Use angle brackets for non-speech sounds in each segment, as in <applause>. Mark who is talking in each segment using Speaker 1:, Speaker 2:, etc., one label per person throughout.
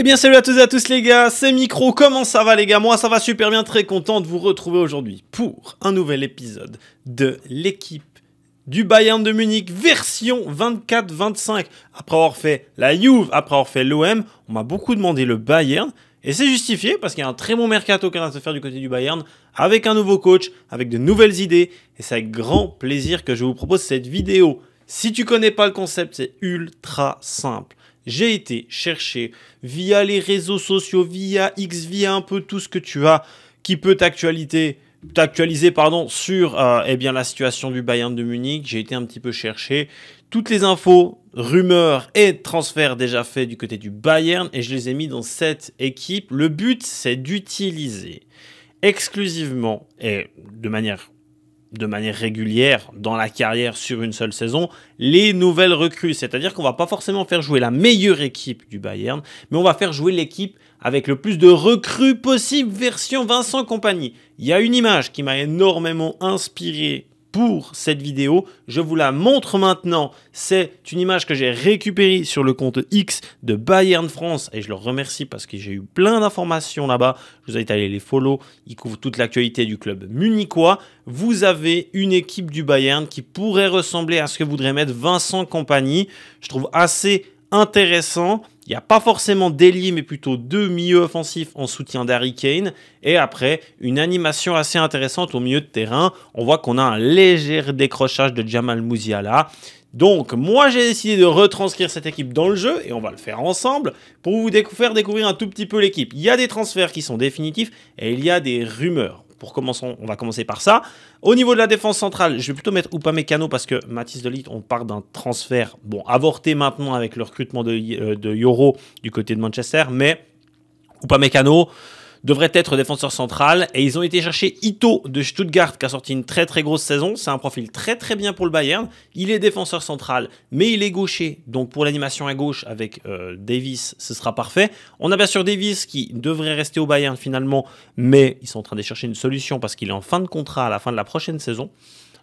Speaker 1: Eh bien salut à tous et à tous les gars, c'est Micro, comment ça va les gars Moi ça va super bien, très content de vous retrouver aujourd'hui pour un nouvel épisode de l'équipe du Bayern de Munich version 24-25. Après avoir fait la Juve, après avoir fait l'OM, on m'a beaucoup demandé le Bayern. Et c'est justifié parce qu'il y a un très bon mercato qui a à se faire du côté du Bayern avec un nouveau coach, avec de nouvelles idées. Et c'est avec grand plaisir que je vous propose cette vidéo. Si tu connais pas le concept, c'est ultra simple j'ai été chercher via les réseaux sociaux, via X, via un peu tout ce que tu as qui peut t'actualiser pardon sur euh, eh bien la situation du Bayern de Munich. J'ai été un petit peu chercher toutes les infos, rumeurs et transferts déjà faits du côté du Bayern et je les ai mis dans cette équipe. Le but c'est d'utiliser exclusivement et de manière de manière régulière dans la carrière sur une seule saison les nouvelles recrues. C'est-à-dire qu'on va pas forcément faire jouer la meilleure équipe du Bayern, mais on va faire jouer l'équipe avec le plus de recrues possible version Vincent Compagnie. Il y a une image qui m'a énormément inspiré pour cette vidéo. Je vous la montre maintenant. C'est une image que j'ai récupérée sur le compte X de Bayern France et je leur remercie parce que j'ai eu plein d'informations là-bas. Je vous ai à les follow. Ils couvrent toute l'actualité du club munichois. Vous avez une équipe du Bayern qui pourrait ressembler à ce que voudrait mettre Vincent Compagnie. Je trouve assez intéressant. Il n'y a pas forcément d'ailier, mais plutôt deux milieux offensifs en soutien d'Harry Kane. Et après, une animation assez intéressante au milieu de terrain. On voit qu'on a un léger décrochage de Jamal Mouziala. Donc, moi, j'ai décidé de retranscrire cette équipe dans le jeu, et on va le faire ensemble, pour vous faire découvrir un tout petit peu l'équipe. Il y a des transferts qui sont définitifs, et il y a des rumeurs pour on va commencer par ça. Au niveau de la défense centrale, je vais plutôt mettre Upamecano parce que Mathis Delite, on part d'un transfert bon avorté maintenant avec le recrutement de, Yoro euh, du côté de Manchester, mais Upamecano devrait être défenseur central. Et ils ont été chercher Ito de Stuttgart, qui a sorti une très très grosse saison. C'est un profil très très bien pour le Bayern. Il est défenseur central, mais il est gaucher. Donc pour l'animation à gauche avec euh, Davis, ce sera parfait. On a bien sûr Davis qui devrait rester au Bayern finalement, mais ils sont en train de chercher une solution parce qu'il est en fin de contrat à la fin de la prochaine saison.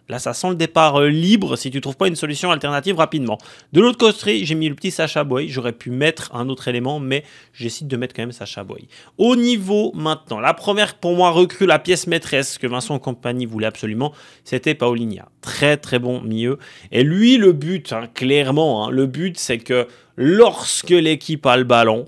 Speaker 1: Là, ça sent le départ euh, libre si tu trouves pas une solution alternative rapidement. De l'autre côté, j'ai mis le petit Sacha Boy. J'aurais pu mettre un autre élément, mais j'essaie de mettre quand même Sacha Boy. Au niveau maintenant, la première pour moi recrue, la pièce maîtresse que Vincent Compagnie voulait absolument, c'était Paulinia. Très très bon milieu. Et lui, le but, hein, clairement, hein, le but c'est que lorsque l'équipe a le ballon,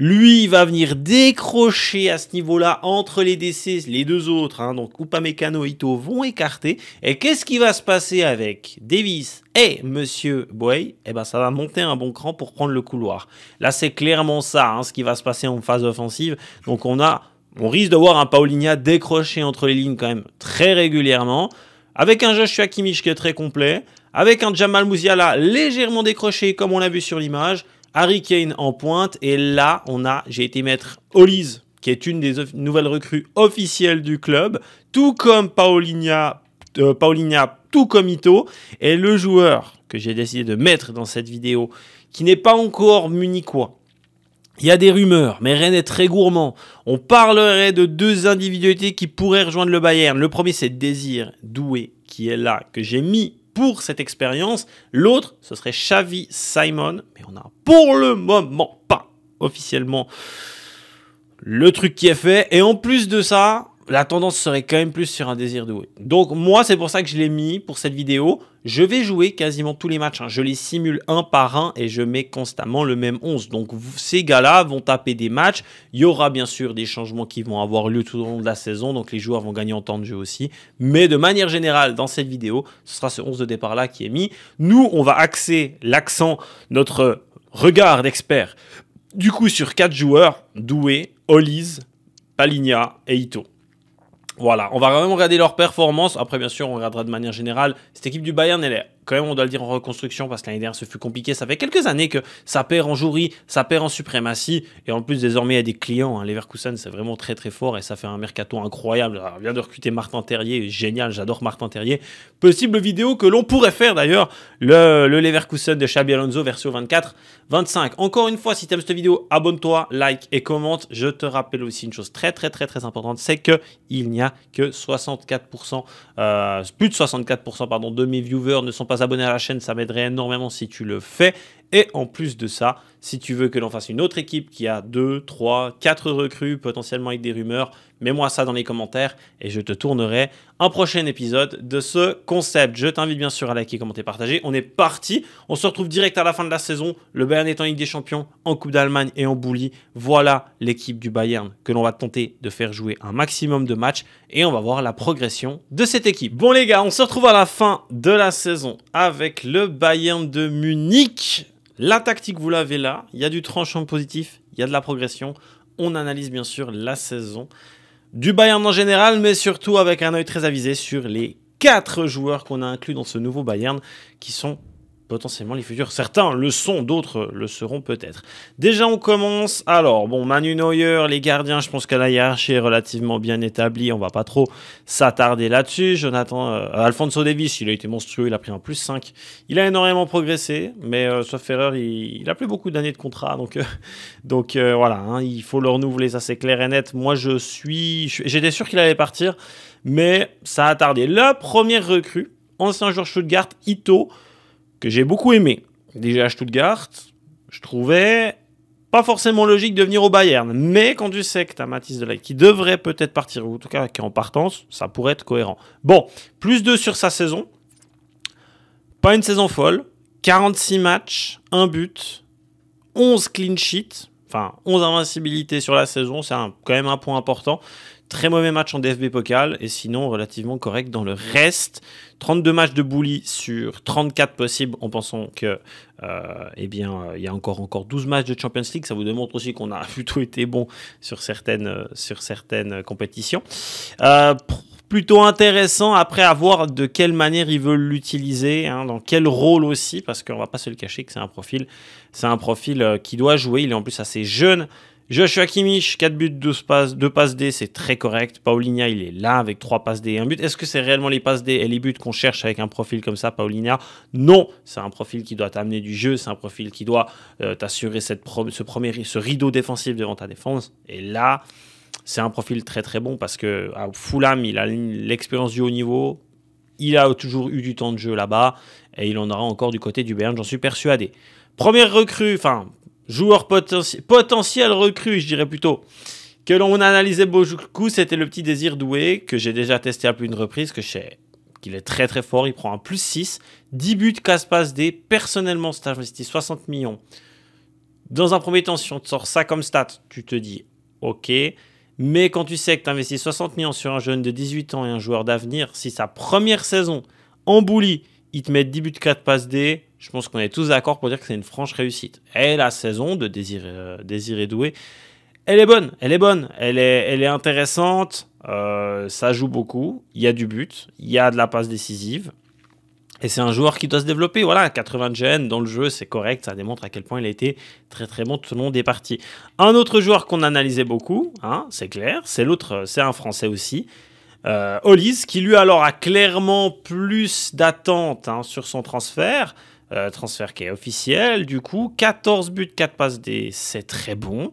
Speaker 1: lui, il va venir décrocher à ce niveau-là entre les décès, les deux autres, hein. donc Upamecano et Ito vont écarter. Et qu'est-ce qui va se passer avec Davis et Monsieur Boy Eh ben, ça va monter un bon cran pour prendre le couloir. Là, c'est clairement ça, hein, ce qui va se passer en phase offensive. Donc, on a, on risque de voir un Paulinia décrocher entre les lignes quand même très régulièrement, avec un Joshua Kimmich qui est très complet, avec un Jamal Musiala légèrement décroché comme on l'a vu sur l'image. Harry Kane en pointe. Et là, on a, j'ai été mettre Olise, qui est une des nouvelles recrues officielles du club, tout comme Paulinha, tout comme Ito. Et le joueur que j'ai décidé de mettre dans cette vidéo, qui n'est pas encore munichois, il y a des rumeurs, mais Rennes est très gourmand. On parlerait de deux individualités qui pourraient rejoindre le Bayern. Le premier, c'est Désir Doué, qui est là, que j'ai mis pour cette expérience. L'autre, ce serait Xavi Simon, mais on a pour le moment pas officiellement le truc qui est fait. Et en plus de ça, la tendance serait quand même plus sur un désir doué. Donc moi, c'est pour ça que je l'ai mis pour cette vidéo. Je vais jouer quasiment tous les matchs. Hein. Je les simule un par un et je mets constamment le même 11. Donc ces gars-là vont taper des matchs. Il y aura bien sûr des changements qui vont avoir lieu tout au long de la saison. Donc les joueurs vont gagner en temps de jeu aussi. Mais de manière générale, dans cette vidéo, ce sera ce 11 de départ-là qui est mis. Nous, on va axer l'accent, notre regard d'expert, du coup sur quatre joueurs, Doué, Olise, Palinia et Ito. Voilà, on va vraiment regarder leurs performances. Après, bien sûr, on regardera de manière générale. Cette équipe du Bayern, et est quand même, on doit le dire, en reconstruction parce que l'année dernière, ce fut compliqué. Ça fait quelques années que ça perd en jury, ça perd en suprématie. Et en plus, désormais, il y a des clients. Hein. Leverkusen, c'est vraiment très, très fort et ça fait un mercato incroyable. Ah, on vient de recruter Martin Terrier, génial, j'adore Martin Terrier. Possible vidéo que l'on pourrait faire d'ailleurs, le, Leverkusen de Xabi Alonso, version 24, 25. Encore une fois, si tu aimes cette vidéo, abonne-toi, like et commente. Je te rappelle aussi une chose très, très, très, très importante c'est que il n'y a que 64%, euh, plus de 64% pardon, de mes viewers ne sont pas abonner à la chaîne, ça m'aiderait énormément si tu le fais. Et en plus de ça, si tu veux que l'on fasse une autre équipe qui a 2, 3, 4 recrues, potentiellement avec des rumeurs, mets-moi ça dans les commentaires et je te tournerai un prochain épisode de ce concept. Je t'invite bien sûr à liker, commenter, partager. On est parti. On se retrouve direct à la fin de la saison. Le Bayern est en Ligue des Champions, en Coupe d'Allemagne et en Bouli. Voilà l'équipe du Bayern que l'on va tenter de faire jouer un maximum de matchs et on va voir la progression de cette équipe. Bon les gars, on se retrouve à la fin de la saison avec le Bayern de Munich. La tactique, vous l'avez là. Il y a du tranchant positif, il y a de la progression. On analyse bien sûr la saison du Bayern en général, mais surtout avec un œil très avisé sur les 4 joueurs qu'on a inclus dans ce nouveau Bayern, qui sont potentiellement les futurs. Certains le sont, d'autres le seront peut-être. Déjà, on commence. Alors, bon, Manu Neuer, les gardiens, je pense que la hiérarchie est relativement bien établi, On va pas trop s'attarder là-dessus. Jonathan, euh, Alfonso Davis, il a été monstrueux. Il a pris un plus 5. Il a énormément progressé, mais euh, sauf erreur, il, a plus beaucoup d'années de contrat. Donc, euh, <laughs> voilà, hein, il faut le renouveler. Ça, c'est clair et net. Moi, je suis. J'étais sûr qu'il allait partir, mais ça a tardé. La première recrue, ancien joueur Stuttgart, Ito que j'ai beaucoup aimé. Déjà à Stuttgart, je trouvais pas forcément logique de venir au Bayern, mais quand tu sais que tu as Mathis Delay qui devrait peut-être partir, ou en tout cas qui est en partance, ça pourrait être cohérent. Bon, plus 2 sur sa saison. Pas une saison folle. 46 matchs, 1 but, 11 clean sheets. Enfin, 11 invincibilités sur la saison, c'est quand même un point important. Très mauvais match en DFB Pokal et sinon relativement correct dans le reste. 32 matchs de bully sur 34 possibles en pensant que euh, eh bien euh, il y a encore encore 12 matchs de Champions League, ça vous démontre aussi qu'on a <laughs> plutôt été bon sur certaines euh, sur certaines compétitions. plutôt intéressant après à voir de quelle manière ils veulent l'utiliser, hein, dans quel rôle aussi, parce qu'on va pas se le cacher que c'est un profil c'est un profil euh, qui doit jouer. Il est en plus assez jeune. Joshua Kimmich, 4 buts, 12 passes, 2 passes D, c'est très correct. Paulinia, il est là avec 3 passes D et 1 but. Est-ce que c'est réellement les passes D et les buts qu'on cherche avec un profil comme ça, Paulinia Non, c'est un profil qui doit t'amener du jeu, c'est un profil qui doit euh, t'assurer ce, ce rideau défensif devant ta défense. Et là, c'est un profil très très bon parce que à Fulham, il a l'expérience du haut niveau, il a toujours eu du temps de jeu là-bas et il en aura encore du côté du Bayern, j'en suis persuadé première recrue, enfin, joueur potentiel, potentiel recrue, je dirais plutôt, que l'on analysait beaucoup, c'était le petit désir doué que j'ai déjà testé à plus d'une reprise, que je qu'il est très très fort, il prend un plus 6, 10 buts, casse-passe D, personnellement, si investi 60 millions. Dans un premier temps, si on te sort ça comme stat, tu te dis ok, mais quand tu sais que tu investis 60 millions sur un jeune de 18 ans et un joueur d'avenir, si sa première saison emboulie ils te mettent 10 buts, 4 passes D. Je pense qu'on est tous d'accord pour dire que c'est une franche réussite. Et la saison de Désiré, euh, Désiré Doué, elle est bonne. Elle est bonne. Elle est, elle est intéressante. Euh, ça joue beaucoup. Il y a du but. Il y a de la passe décisive. Et c'est un joueur qui doit se développer. Voilà, 80 gènes dans le jeu, c'est correct. Ça démontre à quel point il a été très très bon tout au long des parties. Un autre joueur qu'on analysait beaucoup, hein, c'est clair, c'est l'autre, c'est un Français aussi euh, qui lui alors a clairement plus d'attentes hein, sur son transfert. Euh, transfert qui est officiel, du coup, 14 buts, 4 passes D, c'est très bon.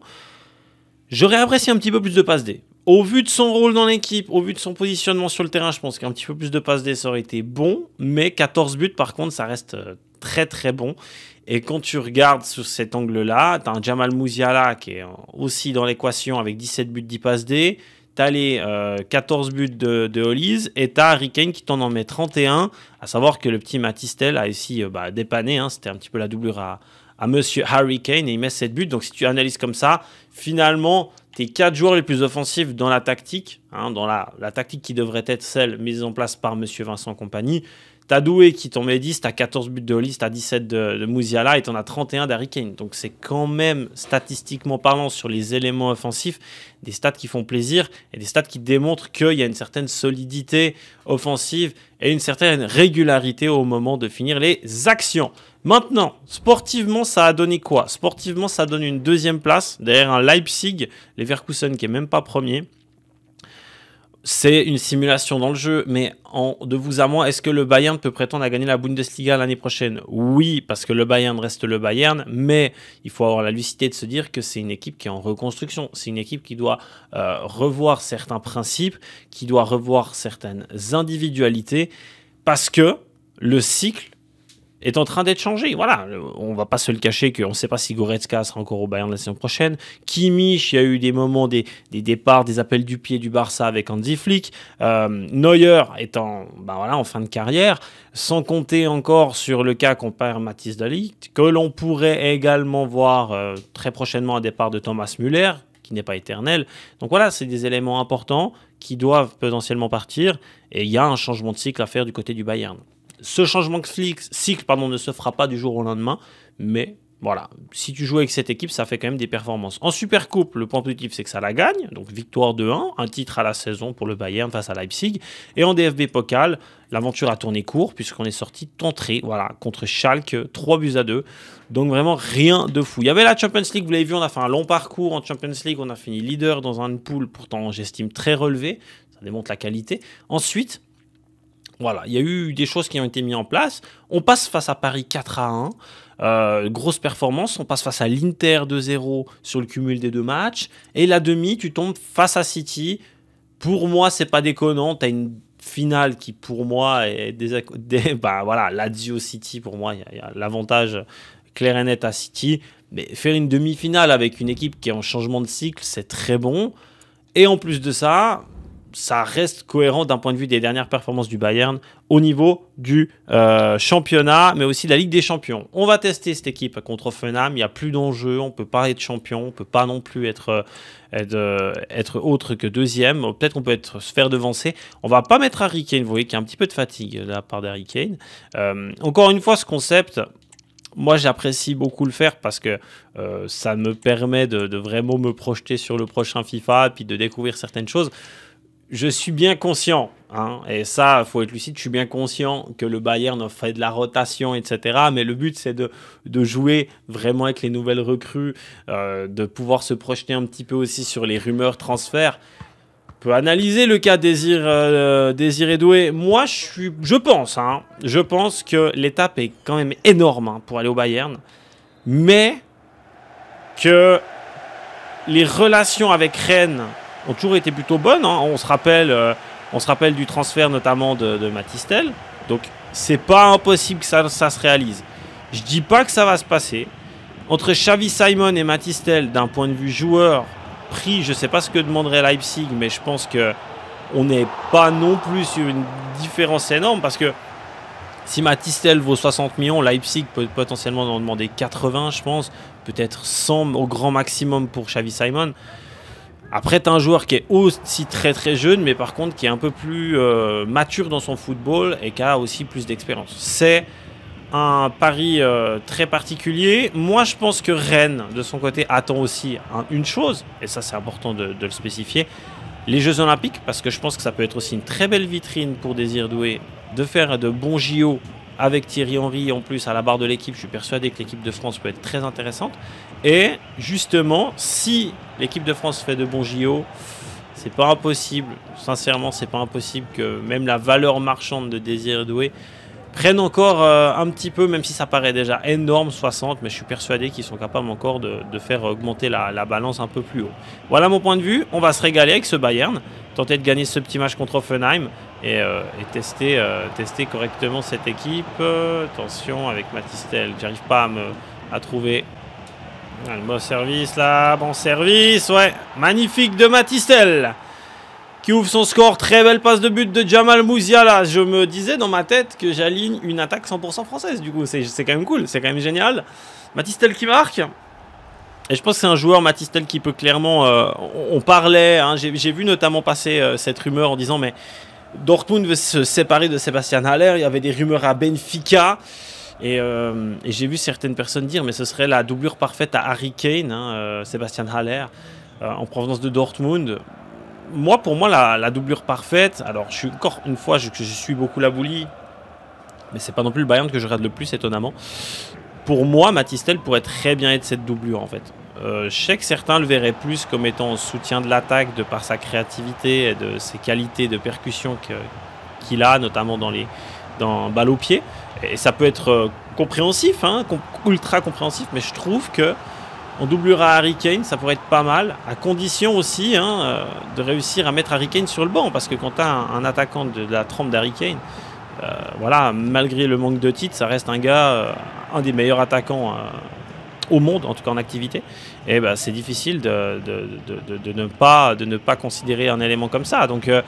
Speaker 1: J'aurais apprécié un petit peu plus de passes D. Au vu de son rôle dans l'équipe, au vu de son positionnement sur le terrain, je pense qu'un petit peu plus de passes D, ça aurait été bon. Mais 14 buts, par contre, ça reste euh, très très bon. Et quand tu regardes sur cet angle-là, t'as un Jamal Mouziala qui est euh, aussi dans l'équation avec 17 buts, 10 passes D t'as les 14 euh, buts de, de et t'as Harry Kane qui t'en en met 31. À savoir que le petit Matistel a ici euh, bah, dépanné, hein. c'était un petit peu la doublure à, monsieur Harry Kane et il met 7 buts. Donc si tu analyses comme ça, finalement, tes 4 joueurs les plus offensifs dans la tactique, hein, dans la, tactique qui devrait être celle mise en place par monsieur Vincent Compagnie, T'as Doué qui t'en met 10, t'as 14 buts de Hollis, t'as 17 de, de Mouziala et t'en as 31 d'Harry Kane. Donc c'est quand même, statistiquement parlant, sur les éléments offensifs, des stats qui font plaisir et des stats qui démontrent qu'il y a une certaine solidité offensive et une certaine régularité au moment de finir les actions. Maintenant, sportivement, ça a donné quoi Sportivement, ça donne une deuxième place derrière un Leipzig, Leverkusen qui est même pas premier c'est une simulation dans le jeu, mais en, de vous à moi, est-ce que le Bayern peut prétendre à gagner la Bundesliga l'année prochaine Oui, parce que le Bayern reste le Bayern, mais il faut avoir la lucidité de se dire que c'est une équipe qui est en reconstruction. C'est une équipe qui doit euh, revoir certains principes, qui doit revoir certaines individualités, parce que le cycle est en train d'être changé. Voilà, on va pas se le cacher qu'on ne sait pas si Goretzka sera encore au Bayern la saison prochaine. Kimmich, il y a eu des moments, des, départs, des appels du pied du Barça avec Andy Flick. Euh, Neuer est en, ben voilà, en fin de carrière, sans compter encore sur le cas qu'on perd Mathis Dalic, que l'on pourrait également voir euh, très prochainement un départ de Thomas Müller, qui n'est pas éternel. Donc voilà, c'est des éléments importants qui doivent potentiellement partir, et il y a un changement de cycle à faire du côté du Bayern ce changement de cycle pardon, ne se fera pas du jour au lendemain, mais voilà, si tu joues avec cette équipe, ça fait quand même des performances. En Supercoupe, le point positif, c'est que ça la gagne, donc victoire de 1, un titre à la saison pour le Bayern face à Leipzig. Et en DFB Pokal, l'aventure a tourné court, puisqu'on est sorti tentré, voilà, contre Schalke, 3 buts à 2. Donc vraiment rien de fou. Il y avait la Champions League, vous l'avez vu, on a fait un long parcours en Champions League, on a fini leader dans un pool, pourtant j'estime très relevé, ça démontre la qualité. Ensuite, voilà, il y a eu des choses qui ont été mises en place. On passe face à Paris 4 à 1. Euh, grosse performance, on passe face à l'Inter 2-0 sur le cumul des deux matchs. Et la demi, tu tombes face à City. Pour moi, c'est pas déconnant. Tu as une finale qui, pour moi, est des, <laughs> bah, voilà, Lazio City, pour moi, il y a l'avantage clair et net à City. Mais faire une demi-finale avec une équipe qui est en changement de cycle, c'est très bon. Et en plus de ça, ça reste cohérent d'un point de vue des dernières performances du Bayern au niveau du euh, championnat, mais aussi de la Ligue des Champions. On va tester cette équipe contre Offenham. Il n'y a plus d'enjeu. On ne peut pas être champion. On ne peut pas non plus être, euh, euh, être, autre que deuxième. Peut-être qu'on peut être, se faire devancer. On va pas mettre Harry Kane. Vous voyez qu'il y a un petit peu de fatigue de la part d'Harry Kane. encore une fois, ce concept, moi j'apprécie beaucoup le faire parce que ça me permet de, vraiment me projeter sur le prochain FIFA et puis de découvrir certaines choses je suis bien conscient, hein, et ça, faut être lucide, je suis bien conscient que le Bayern a fait de la rotation, etc. Mais le but, c'est de, de, jouer vraiment avec les nouvelles recrues, euh, de pouvoir se projeter un petit peu aussi sur les rumeurs transferts. On peut analyser le cas Désir, euh, Désiré Doué. Moi, je, suis, je pense, hein, je pense que l'étape est quand même énorme hein, pour aller au Bayern, mais que les relations avec Rennes ont toujours été plutôt bonnes. Hein. On, se rappelle, euh, on se rappelle du transfert notamment de, Matistel. Donc c'est pas impossible que ça, se réalise. Je dis pas que ça va se passer. Entre Xavi Simon et Matistel, d'un point de vue joueur, prix, je sais pas ce que demanderait Leipzig, mais je pense que on n'est pas non plus sur une différence énorme parce que si Matistel vaut 60 millions, Leipzig peut potentiellement en demander 80, je pense, peut-être 100 au grand maximum pour Xavi Simon. Après, un joueur qui est aussi très très jeune, mais par contre qui est un peu plus euh, mature dans son football et qui a aussi plus d'expérience. C'est un pari euh, très particulier. Moi, je pense que Rennes, de son côté, attend aussi une chose, et ça c'est important de, de, le spécifier, les Jeux Olympiques, parce que je pense que ça peut être aussi une très belle vitrine pour Désir Doué de faire de bons JO avec Thierry Henry en plus à la barre de l'équipe, je suis persuadé que l'équipe de France peut être très intéressante. Et justement, si l'équipe de France fait de bons JO, c'est pas impossible, sincèrement, c'est pas impossible que même la valeur marchande de Désir Doué prenne encore euh, un petit peu, même si ça paraît déjà énorme, 60, mais je suis persuadé qu'ils sont capables encore de, faire augmenter la, la, balance un peu plus haut. Voilà mon point de vue, on va se régaler avec ce Bayern, tenter de gagner ce petit match contre Offenheim et, euh, euh, tester, correctement cette équipe. attention avec Matistel, j'arrive pas à me trouver. bon service là, bon service, ouais, magnifique de Matistel qui ouvre son score. Très belle passe de but de Jamal Mouziala. Je me disais dans ma tête que j'aligne une attaque 100% française. Du coup, c'est quand même cool, c'est quand même génial. Matistel qui marque. Et je pense que c'est un joueur, Matistel, qui peut clairement. Euh, on, parlait, hein. j'ai vu notamment passer cette rumeur en disant mais Dortmund veut se séparer de Sébastien Haller. Il y avait des rumeurs à Benfica. Et, euh, j'ai vu certaines personnes dire, mais ce serait la doublure parfaite à Harry Kane, hein, euh, Sebastian Haller, euh, en provenance de Dortmund. Moi, pour moi, la, doublure parfaite, alors je suis encore une fois, je, suis beaucoup la boulie, mais c'est pas non plus le Bayern que je regarde le plus, étonnamment. Pour moi, Matistel pourrait très bien être cette doublure, en fait. Euh, je sais que certains le verraient plus comme étant au soutien de l'attaque de par sa créativité et de ses qualités de percussion qu'il a, notamment dans les dans balle au pied. Et ça peut être euh, compréhensif, hein, ultra compréhensif, mais je trouve que on doublera Harry Kane, ça pourrait être pas mal, à condition aussi hein, euh, de réussir à mettre Harry Kane sur le banc, parce que quand tu as un, attaquant de, la trempe d'Harry Kane, voilà, malgré le manque de titres, ça reste un gars, un des meilleurs attaquants au monde, en tout cas en activité, et eh ben, c'est difficile de, ne pas, de ne pas considérer un élément comme ça. Donc, il euh,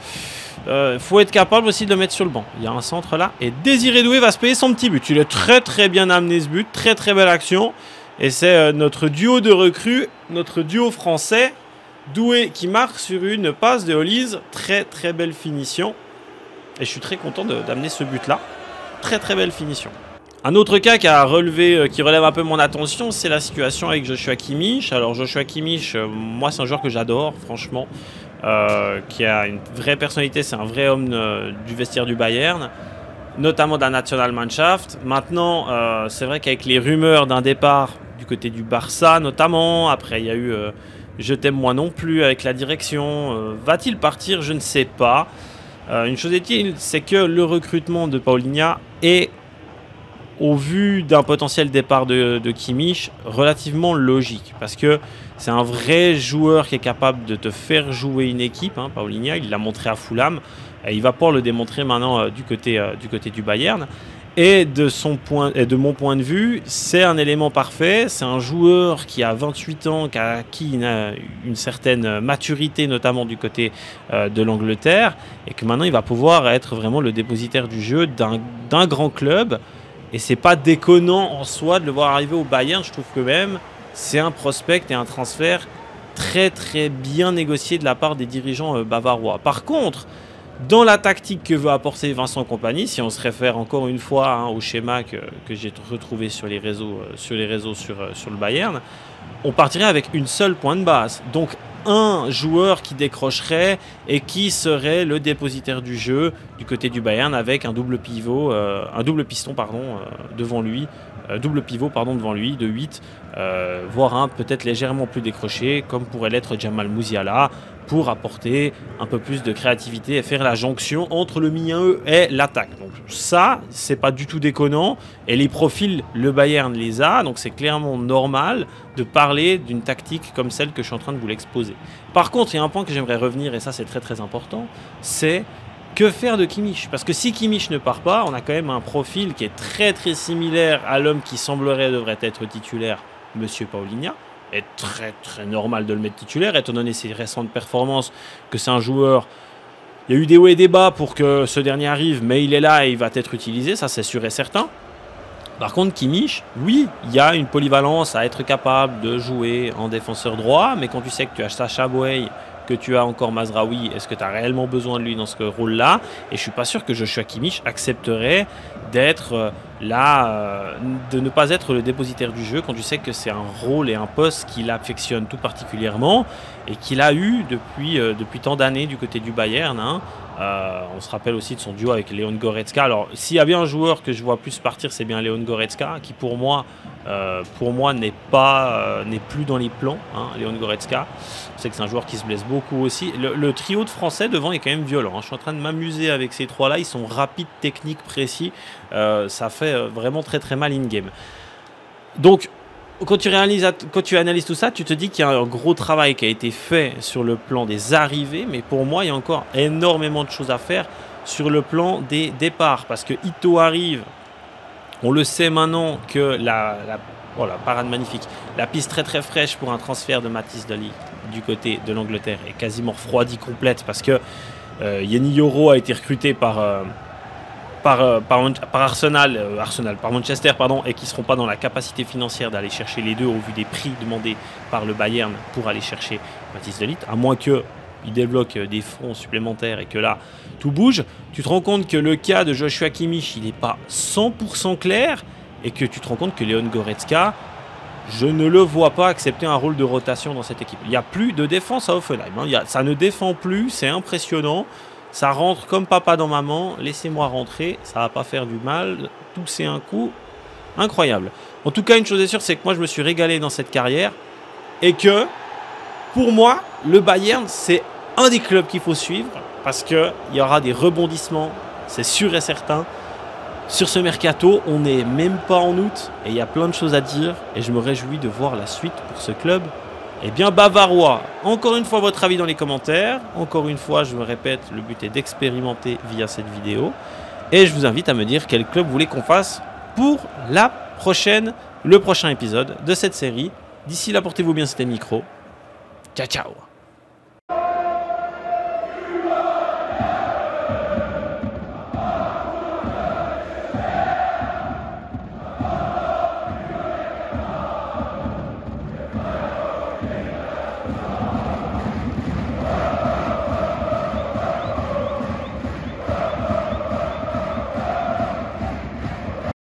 Speaker 1: euh, faut être capable aussi de mettre sur le banc. Il y a un centre là, et Désiré Doué va se payer son petit but. Il a très très bien amené ce but, très très belle action. Et c'est euh, notre duo de recrues, notre duo français, Doué qui marque sur une passe de holise, Très très belle finition. Et je suis très content d'amener ce but là. Très très belle finition. Un autre cas qui, a relevé, euh, qui relève un peu mon attention, c'est la situation avec Joshua Kimmich. Alors Joshua Kimmich, euh, moi c'est un joueur que j'adore, franchement, euh, qui a une vraie personnalité, c'est un vrai homme du vestiaire du Bayern, notamment d'un National Mannschaft. Maintenant, c'est vrai qu'avec les rumeurs d'un départ du côté du Barça notamment, après il y a eu Je t'aime moi non plus avec la direction, va-t-il partir Je ne sais pas. une chose est-il, c'est que le recrutement de Paulinha est au vu d'un potentiel départ de, de, Kimmich, relativement logique. Parce que c'est un vrai joueur qui est capable de te faire jouer une équipe. Hein, il l'a montré à Fulham. Et il va pouvoir le démontrer maintenant euh, du, côté, euh, du côté du Bayern. Et de, son point, de mon point de vue, c'est un élément parfait. C'est un joueur qui a 28 ans, qui a acquis une, certaine maturité, notamment du côté euh, de l'Angleterre, et que maintenant il va pouvoir être vraiment le dépositaire du jeu d'un grand club et c'est pas déconnant en soi de le voir arriver au Bayern. Je trouve que même c'est un prospect et un transfert très très bien négocié de la part des dirigeants euh, bavarois. Par contre, dans la tactique que veut apporter Vincent Compagnie, si on se réfère encore une fois hein, au schéma que, j'ai retrouvé sur les réseaux, euh, sur, les réseaux sur, euh, sur le Bayern, on partirait avec une seule pointe base. Donc un joueur qui décrocherait et qui serait le dépositaire du jeu du côté du Bayern avec un double pivot, euh, un double piston pardon euh, devant lui, euh, double pivot pardon devant lui de 8, voire un peut-être légèrement plus décroché comme pourrait l'être Jamal Mouziala pour apporter un peu plus de créativité et faire la jonction entre le mi-1-E et l'attaque. Donc ça, c'est pas du tout déconnant. Et les profils, le Bayern les a, donc c'est clairement normal de parler d'une tactique comme celle que je suis en train de vous l'exposer. Par contre, il y a un point que j'aimerais revenir, et ça c'est très très important, c'est que faire de Kimmich Parce que si Kimmich ne part pas, on a quand même un profil qui est très très similaire à l'homme qui semblerait devrait être titulaire, Monsieur Paulinia est très très normal de le mettre titulaire, étant donné ses récentes performances, que c'est un joueur. Il y a eu des hauts et des bas pour que ce dernier arrive, mais il est là et il va être utilisé, ça c'est sûr et certain. Par contre, Kimmich, oui, il y a une polyvalence à être capable de jouer en défenseur droit, mais quand tu sais que tu as Sacha Boey, que tu as encore Mazraoui, est-ce que tu as réellement besoin de lui dans ce rôle-là Et je ne suis pas sûr que Joshua Kimmich accepterait d'être euh, là, euh, de ne pas être le dépositaire du jeu quand tu sais que c'est un rôle et un poste qu'il affectionne tout particulièrement et qu'il a eu depuis, euh, depuis tant d'années du côté du Bayern. Hein. Euh, on se rappelle aussi de son duo avec Leon Goretzka. Alors, s'il y avait un joueur que je vois plus partir, c'est bien Leon Goretzka, qui pour moi, pour moi n'est pas, n'est plus dans les plans. Hein, Leon Goretzka, c'est que c'est un joueur qui se blesse beaucoup aussi. Le, trio de Français devant est quand même violent. Hein. Je suis en train de m'amuser avec ces trois-là. Ils sont rapides, techniques, précis. ça fait euh, vraiment très très mal in-game. Donc, quand tu, réalises, quand tu analyses tout ça, tu te dis qu'il y a un gros travail qui a été fait sur le plan des arrivées, mais pour moi, il y a encore énormément de choses à faire sur le plan des départs, parce que Ito arrive, on le sait maintenant que la, parade magnifique, la piste très très fraîche pour un transfert de Matisse Dolly du côté de l'Angleterre est quasiment refroidie complète parce que euh, Yeni Yoro a été recruté par... Euh, par, euh, par, Arsenal, euh, Arsenal, par Manchester, pardon, et qui ne seront pas dans la capacité financière d'aller chercher les deux au vu des prix demandés par le Bayern pour aller chercher Mathis Delite, à moins que il débloque euh, des fonds supplémentaires et que là, tout bouge, tu te rends compte que le cas de Joshua Kimmich, il n'est pas 100% clair et que tu te rends compte que Leon Goretzka, je ne le vois pas accepter un rôle de rotation dans cette équipe. Il n'y a plus de défense à Offenheim. Hein. Il ça ne défend plus, c'est impressionnant. Ça rentre comme papa dans maman. Laissez-moi rentrer. Ça va pas faire du mal. c'est un coup. Incroyable. En tout cas, une chose est sûre, c'est que moi, je me suis régalé dans cette carrière. Et que, pour moi, le Bayern, c'est un des clubs qu'il faut suivre. Parce qu'il y aura des rebondissements. C'est sûr et certain. Sur ce mercato, on n'est même pas en août. Et il y a plein de choses à dire. Et je me réjouis de voir la suite pour ce club. Eh bien, Bavarois, encore une fois votre avis dans les commentaires. Encore une fois, je me répète, le but est d'expérimenter via cette vidéo. Et je vous invite à me dire quel club vous voulez qu'on fasse pour la prochaine, le prochain épisode de cette série. D'ici là, portez-vous bien, c'était Micro. Ciao, ciao